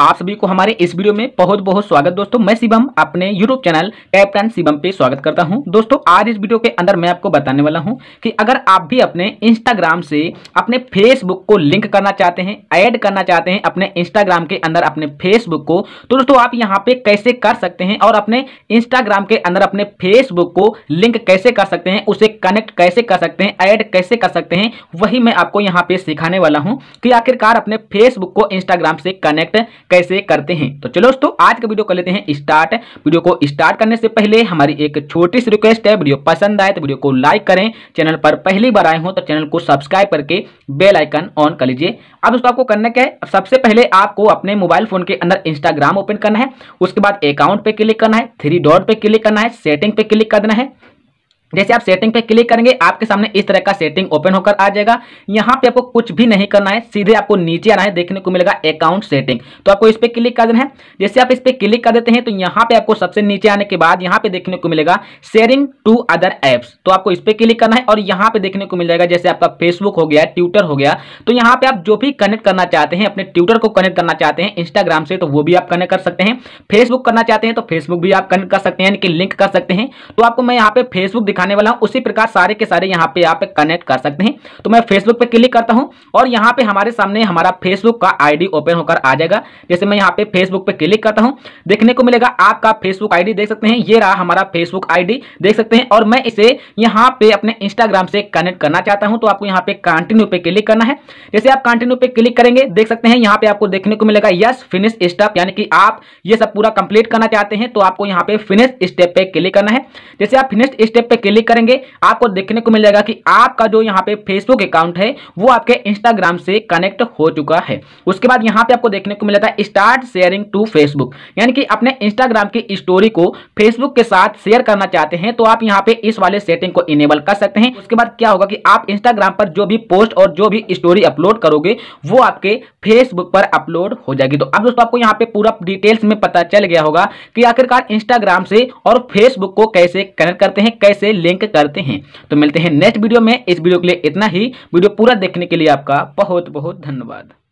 आप सभी को हमारे इस वीडियो में बहुत बहुत स्वागत दोस्तों मैं शिवम अपने YouTube channel tap and Shivam पे स्वागत करता हूं दोस्तों आज इस वीडियो के अंदर मैं आपको बताने वाला हूं कि अगर आप भी अपने इंस्टाग्राम से अपने फेसबुक को लिंक करना चाहते हैं ऐड करना चाहते हैं अपने इंस्टाग्राम के अंदर अपने फेसबुक को तो दोस्तों आप यहाँ पे कैसे कर सकते हैं और अपने इंस्टाग्राम के अंदर अपने फेसबुक को लिंक कैसे कर सकते हैं उसे कनेक्ट कैसे कर सकते हैं ऐड कैसे कर सकते हैं वही मैं आपको यहाँ पे सिखाने वाला हूँ कि आखिरकार अपने फेसबुक को इंस्टाग्राम से कनेक्ट कैसे करते हैं तो चलो दोस्तों आज का वीडियो कर लेते हैं स्टार्ट वीडियो को स्टार्ट करने से पहले हमारी एक छोटी सी रिक्वेस्ट है वीडियो पसंद आए तो वीडियो को लाइक करें चैनल पर पहली बार आए हो तो चैनल को सब्सक्राइब करके बेल आइकन ऑन कर लीजिए अब दोस्तों आपको करना क्या है सबसे पहले आपको अपने मोबाइल फोन के अंदर इंस्टाग्राम ओपन करना है उसके बाद अकाउंट पे क्लिक करना है थ्री डॉट पे क्लिक करना है सेटिंग पे क्लिक करना है जैसे आप सेटिंग पे क्लिक करेंगे आपके सामने इस तरह का सेटिंग ओपन होकर आ जाएगा यहाँ पे आपको कुछ भी नहीं करना है सीधे आपको नीचे आना है देखने को मिलेगा अकाउंट सेटिंग तो आपको इस पर क्लिक कर देना है जैसे आप इस पर क्लिक कर देते हैं तो यहाँ पे आपको सबसे नीचे आने के बाद यहाँ पे देखने को मिलेगा शेयरिंग टू अदर एप्स तो आपको इस पर क्लिक करना है और यहाँ पे देखने को मिल जाएगा जैसे आपका फेसबुक हो गया ट्विटर हो गया तो यहाँ पे आप जो भी कनेक्ट करना चाहते हैं अपने ट्विटर को कनेक्ट करना चाहते हैं इंस्टाग्राम से तो वो भी आप कनेक्ट कर सकते हैं फेसबुक करना चाहते हैं तो फेसबुक भी आप कनेक्ट कर सकते हैं यानी कि लिंक कर सकते हैं तो आपको मैं यहाँ पे फेसबुक दिखाने वाला हूँ उसी प्रकार सारे के सारे यहाँ पे आप कनेक्ट कर सकते हैं तो मैं फेसबुक पे क्लिक करता हूँ और यहाँ पे हमारे सामने हमारा फेसबुक का आईडी ओपन होकर आ जाएगा जैसे मैं यहाँ पे फेसबुक पे क्लिक करता हूँ देखने को मिलेगा आपका फेसबुक आईडी देख सकते हैं ये रहा हमारा फेसबुक आईडी देख सकते हैं और मैं इसे यहाँ पे अपने इंस्टाग्राम से कनेक्ट करना चाहता हूँ तो आपको यहाँ पे कंटिन्यू पे क्लिक करना है जैसे आप कंटिन्यू पे क्लिक करेंगे देख सकते हैं यहाँ पे आपको देखने को मिलेगा यस फिनिश स्टेप यानी कि आप ये सब पूरा कंप्लीट करना चाहते हैं तो आपको यहाँ पे फिनिश स्टेप पे क्लिक करना है जैसे आप फिनिश स्टेप पे क्लिक करेंगे आपको देखने को मिल जाएगा कि आपका जो यहाँ पे फेसबुक अकाउंट है वो आपके इंस्टाग्राम से कनेक्ट हो चुका है उसके बाद यहाँ पे आपको देखने को मिल जाता है स्टार्ट शेयरिंग टू फेसबुक यानी कि अपने इंस्टाग्राम की स्टोरी को फेसबुक के साथ शेयर करना चाहते हैं तो आप यहाँ पे इस वाले सेटिंग को इनेबल कर सकते हैं उसके बाद क्या होगा कि आप इंस्टाग्राम पर जो भी पोस्ट और जो भी स्टोरी अपलोड करोगे वो आपके फेसबुक पर अपलोड हो जाएगी तो अब दोस्तों आपको यहाँ पे पूरा डिटेल्स में पता चल गया होगा कि आखिरकार इंस्टाग्राम से और फेसबुक को कैसे कनेक्ट करते हैं कैसे लिंक करते हैं तो मिलते हैं नेक्स्ट वीडियो में इस वीडियो के लिए इतना ही वीडियो पूरा देखने के लिए आपका बहुत बहुत धन्यवाद